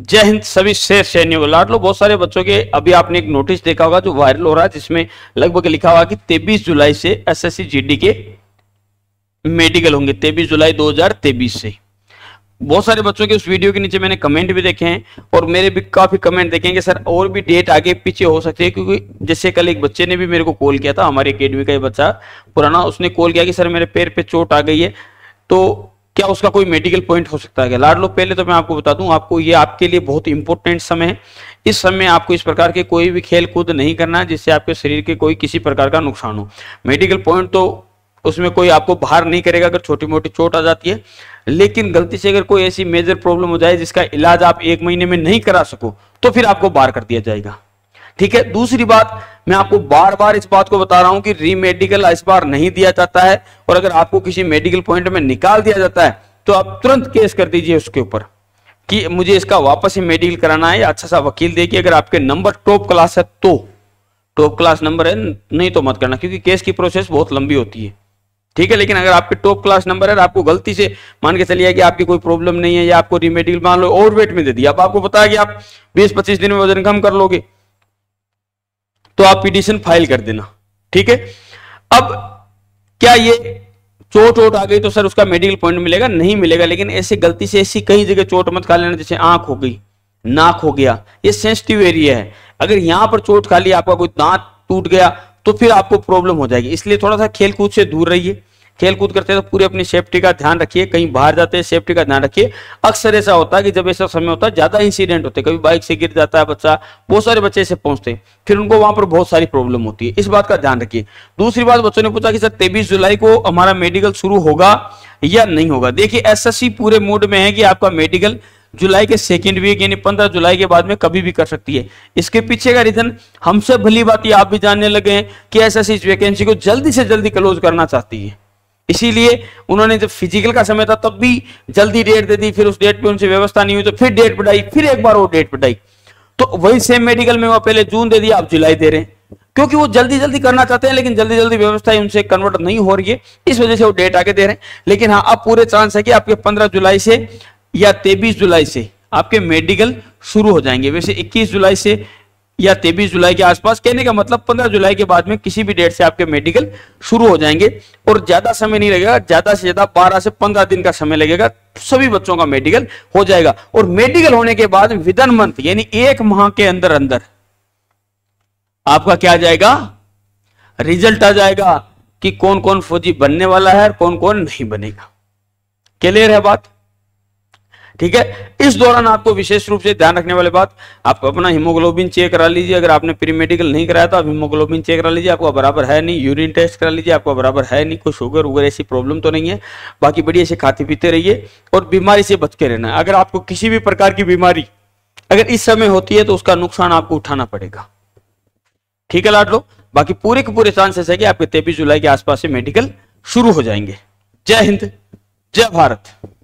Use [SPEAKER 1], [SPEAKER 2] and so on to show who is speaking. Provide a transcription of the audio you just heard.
[SPEAKER 1] जय हिंद सभी शेर सैनियों को लाडलो बहुत सारे बच्चों के अभी आपने एक नोटिस देखा होगा जो वायरल हो रहा है जिसमें लगभग लिखा हुआ कि 23 जुलाई से एसएससी जीडी के मेडिकल होंगे 23 जुलाई 2023 से बहुत सारे बच्चों के उस वीडियो के नीचे मैंने कमेंट भी देखे हैं और मेरे भी काफी कमेंट देखे कि सर और भी डेट आगे पीछे हो सकती है क्योंकि जैसे कल एक बच्चे ने भी मेरे को कॉल किया था हमारी अकेडमी का ये बच्चा पुराना उसने कॉल किया कि सर मेरे पैर पे चोट आ गई है तो क्या उसका कोई मेडिकल पॉइंट हो सकता है लाड लो पहले तो मैं आपको बता दूं आपको ये आपके लिए बहुत इंपॉर्टेंट समय है इस समय आपको इस प्रकार के कोई भी खेल कूद नहीं करना है जिससे आपके शरीर के कोई किसी प्रकार का नुकसान हो मेडिकल पॉइंट तो उसमें कोई आपको बाहर नहीं करेगा अगर छोटी मोटी चोट आ जाती है लेकिन गलती से अगर कोई ऐसी मेजर प्रॉब्लम हो जाए जिसका इलाज आप एक महीने में नहीं करा सको तो फिर आपको बाहर कर दिया जाएगा ठीक है दूसरी बात मैं आपको बार बार इस बात को बता रहा हूं कि रीमेडिकल इस बार नहीं दिया जाता है और अगर आपको किसी मेडिकल पॉइंट में निकाल दिया जाता है तो आप तुरंत केस कर दीजिए उसके ऊपर कि मुझे इसका वापस ही मेडिकल कराना है अच्छा सा वकील देखिए अगर आपके नंबर टॉप क्लास है तो टॉप क्लास नंबर है नहीं तो मत करना क्योंकि केस की प्रोसेस बहुत लंबी होती है ठीक है लेकिन अगर आपके टॉप क्लास नंबर है आपको गलती से मान के चलिए कि आपकी कोई प्रॉब्लम नहीं है या आपको रिमेडिकल मान लो ओवरवेट में दे दिया अब आपको बताया कि आप 20-25 दिन में वजन कम कर लोगे तो आप पिटिशन फाइल कर देना ठीक है अब क्या ये चोट वोट आ गई तो सर उसका मेडिकल पॉइंट मिलेगा नहीं मिलेगा लेकिन ऐसे गलती से ऐसी कई जगह चोट मत खा लेना जैसे आंख हो गई नाक हो गया ये सेंसिटिव एरिया है अगर यहां पर चोट खा ली आपका कोई दांत टूट गया तो फिर आपको प्रॉब्लम हो जाएगी इसलिए थोड़ा सा खेल कूद से दूर रहिए खेल कूद करते हैं तो पूरी अपनी सेफ्टी का ध्यान रखिए कहीं बाहर जाते हैं सेफ्टी का ध्यान रखिए अक्सर ऐसा होता है कि जब ऐसा समय होता है ज्यादा इंसिडेंट होते हैं कभी बाइक से गिर जाता है बच्चा बहुत सारे बच्चे ऐसे पहुंचते हैं फिर उनको वहां पर बहुत सारी प्रॉब्लम होती है इस बात का ध्यान रखिए दूसरी बात बच्चों ने पूछा कि सर तेईस जुलाई को हमारा मेडिकल शुरू होगा या नहीं होगा देखिए एस पूरे मूड में है कि आपका मेडिकल जुलाई के सेकेंड वीक यानी पंद्रह जुलाई के बाद में कभी भी कर सकती है इसके पीछे का रीजन हमसे भली बात आप भी जानने लगे हैं कि एस वैकेंसी को जल्दी से जल्दी क्लोज करना चाहती है इसीलिए उन्होंने जब फिजिकल का समय था तब भी जल्दी डेट दे दी फिर उस डेट पे उनसे व्यवस्था नहीं हुई तो फिर डेट बढ़ाई फिर एक बार वो डेट बढ़ाई तो वही सेम मेडिकल में वो पहले जून दे दिया आप जुलाई दे रहे हैं क्योंकि वो जल्दी जल्दी करना चाहते हैं लेकिन जल्दी जल्दी व्यवस्था उनसे कन्वर्ट नहीं हो रही है इस वजह से वो डेट आगे दे रहे हैं लेकिन हाँ अब पूरे चांस है कि आपके पंद्रह जुलाई से या तेबीस जुलाई से आपके मेडिकल शुरू हो जाएंगे वैसे इक्कीस जुलाई से या तेबीस जुलाई के आसपास कहने का मतलब पंद्रह जुलाई के बाद में किसी भी डेट से आपके मेडिकल शुरू हो जाएंगे और ज्यादा समय नहीं लगेगा ज्यादा से ज्यादा बारह से पंद्रह दिन का समय लगेगा सभी बच्चों का मेडिकल हो जाएगा और मेडिकल होने के बाद विदन मंथ यानी एक माह के अंदर अंदर आपका क्या आ जाएगा रिजल्ट आ जाएगा कि कौन कौन फौजी बनने वाला है और कौन कौन नहीं बनेगा क्लियर है बात ठीक है इस दौरान आपको विशेष रूप से ध्यान रखने वाली बात आप अपना हीमोग्लोबिन चेक करा लीजिए अगर आपने प्री मेडिकल नहीं कराया तो आप हीमोग्लोबिन चेक करा लीजिए आपको बराबर है नहीं यूरिन टेस्ट करा लीजिए आपको बराबर है नहीं कोई शुगर वगैरह ऐसी प्रॉब्लम तो नहीं है बाकी बढ़िया से खाते पीते रहिए और बीमारी से बच के रहना अगर आपको किसी भी प्रकार की बीमारी अगर इस समय होती है तो उसका नुकसान आपको उठाना पड़ेगा ठीक है लाडलो बाकी पूरे के पूरे चांसेस है कि आपके तेबीस जुलाई के आसपास से मेडिकल शुरू हो जाएंगे जय हिंद जय भारत